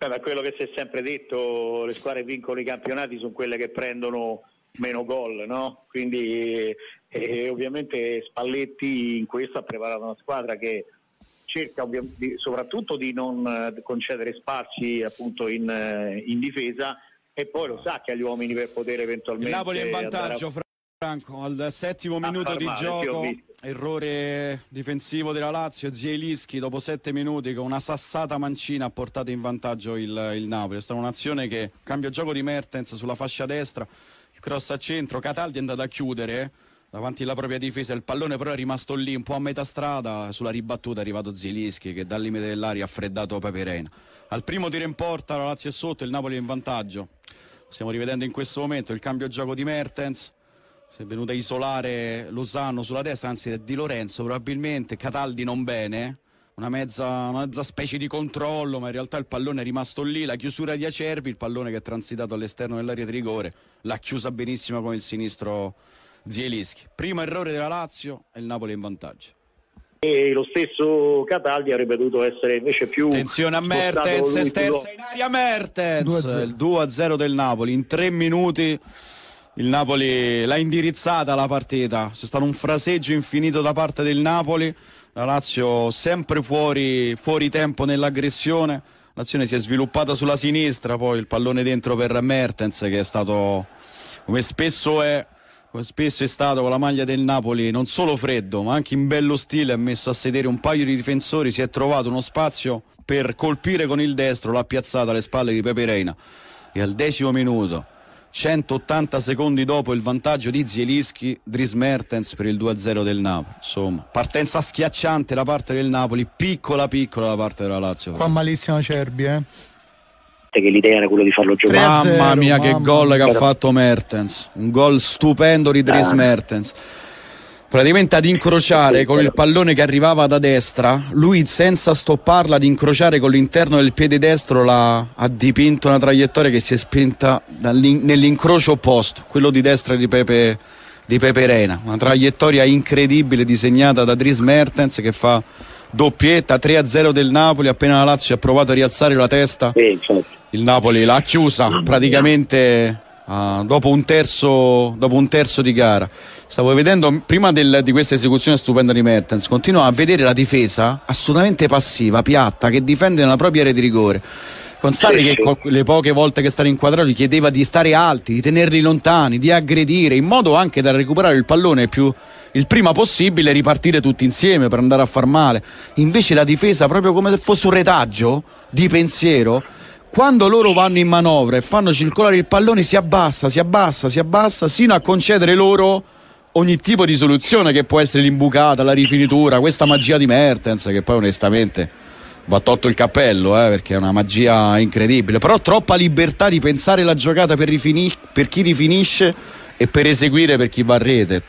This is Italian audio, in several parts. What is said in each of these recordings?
Beh, ma quello che si è sempre detto, le squadre vincono i campionati sono quelle che prendono meno gol, no? Quindi eh, eh ovviamente Spalletti in questo ha preparato una squadra che cerca di, soprattutto di non eh, concedere spazi appunto in, eh, in, difesa e poi lo sa che ha gli uomini per poter eventualmente... Il Napoli è in vantaggio, a... Franco, al settimo minuto di male, gioco Errore difensivo della Lazio, Zielischi dopo 7 minuti con una sassata mancina ha portato in vantaggio il, il Napoli. È stata un'azione che cambia gioco di Mertens sulla fascia destra, il cross a centro, Cataldi è andato a chiudere eh, davanti alla propria difesa, il pallone però è rimasto lì un po' a metà strada, sulla ribattuta è arrivato Zielischi che dal limite dell'aria ha freddato Paperena. Al primo tiro in porta la Lazio è sotto, il Napoli è in vantaggio. Stiamo rivedendo in questo momento il cambio gioco di Mertens si è venuto a isolare Lozano sulla destra, anzi Di Lorenzo probabilmente, Cataldi non bene, una mezza, una mezza, specie di controllo, ma in realtà il pallone è rimasto lì, la chiusura di Acerbi, il pallone che è transitato all'esterno dell'area di rigore, l'ha chiusa benissimo con il sinistro Zielischi. Primo errore della Lazio e il Napoli in vantaggio. E lo stesso Cataldi avrebbe dovuto essere invece più attenzione a Mertens, stessa in aria Mertens 2-0. il 2-0 del Napoli in tre minuti il Napoli l'ha indirizzata la partita, c'è stato un fraseggio infinito da parte del Napoli, la Lazio sempre fuori, fuori tempo nell'aggressione, l'azione si è sviluppata sulla sinistra, poi il pallone dentro per Mertens che è stato, come spesso è, spesso è stato con la maglia del Napoli, non solo freddo ma anche in bello stile, ha messo a sedere un paio di difensori, si è trovato uno spazio per colpire con il destro, l'ha piazzata alle spalle di Pepe Reina e al decimo minuto 180 secondi dopo il vantaggio di Zielinski, Dries Mertens per il 2-0 del Napoli. Insomma, partenza schiacciante da parte del Napoli, piccola piccola da parte della Lazio. Fa malissimo Cerbi, eh. Che l'idea era quello di farlo giocare. Mamma mia, mamma. che gol che ha fatto Mertens! Un gol stupendo di Dries ah. Mertens praticamente ad incrociare con il pallone che arrivava da destra, lui senza stopparla ad incrociare con l'interno del piede destro la, ha dipinto una traiettoria che si è spinta nell'incrocio opposto, quello di destra di Pepe, di Pepe Reina, una traiettoria incredibile disegnata da Dries Mertens che fa doppietta 3-0 del Napoli, appena la Lazio ha provato a rialzare la testa, certo. il Napoli l'ha chiusa praticamente Uh, dopo, un terzo, dopo, un terzo, di gara. Stavo vedendo prima del, di questa esecuzione stupenda di Mertens, continuo a vedere la difesa assolutamente passiva, piatta, che difende nella propria area di rigore. Con Sarri che le poche volte che stava inquadrato chiedeva di stare alti, di tenerli lontani, di aggredire, in modo anche da recuperare il pallone più, il prima possibile e ripartire tutti insieme per andare a far male. Invece la difesa, proprio come se fosse un retaggio di pensiero, quando loro vanno in manovra e fanno circolare il pallone si abbassa, si abbassa, si abbassa sino a concedere loro ogni tipo di soluzione che può essere l'imbucata, la rifinitura, questa magia di Mertens che poi onestamente va tolto il cappello eh, perché è una magia incredibile, però troppa libertà di pensare la giocata per, rifini- per chi rifinisce e per eseguire per chi va a rete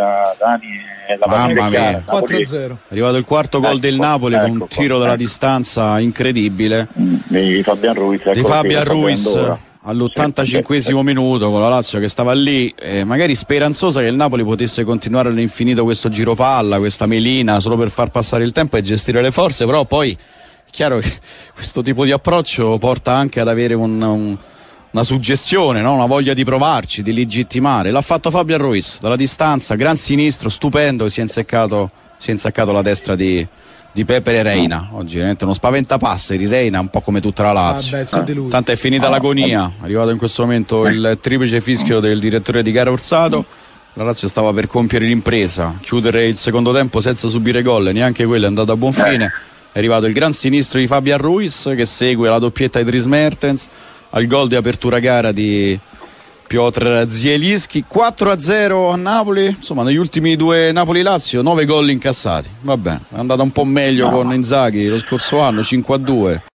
sera Dani e la Mamma mia. 4-0. È arrivato il quarto gol ecco, del Napoli ecco, con un ecco tiro ecco. dalla distanza incredibile. Mm, di Fabian Ruiz. Di ecco Fabian Ruiz all'85 minuto con la Lazio che stava lì, eh, magari speranzosa che il Napoli potesse continuare all'infinito questo giro palla, questa melina, solo per far passare il tempo e gestire le forze, però poi è chiaro che questo tipo di approccio porta anche ad avere un, un una suggestione, no? una voglia di provarci, di legittimare. L'ha fatto Fabian Ruiz dalla distanza, gran sinistro, stupendo, si è inseccato, si è inseccato la destra di, di Pepe e Reina. Ah. Oggi veramente uno spaventapasse di Reina, un po' come tutta la Lazio. Ah, Tanto è finita ah, l'agonia. È arrivato in questo momento eh. il triplice fischio del direttore di gara Orsato. La Lazio stava per compiere l'impresa, chiudere il secondo tempo senza subire gol, neanche quello è andato a buon eh. fine. È arrivato il gran sinistro di Fabian Ruiz che segue la doppietta di Dries Mertens al gol di apertura gara di Piotr Zielinski 4-0 a Napoli insomma negli ultimi due Napoli-Lazio 9 gol incassati va bene è andata un po' meglio con Inzaghi lo scorso anno 5-2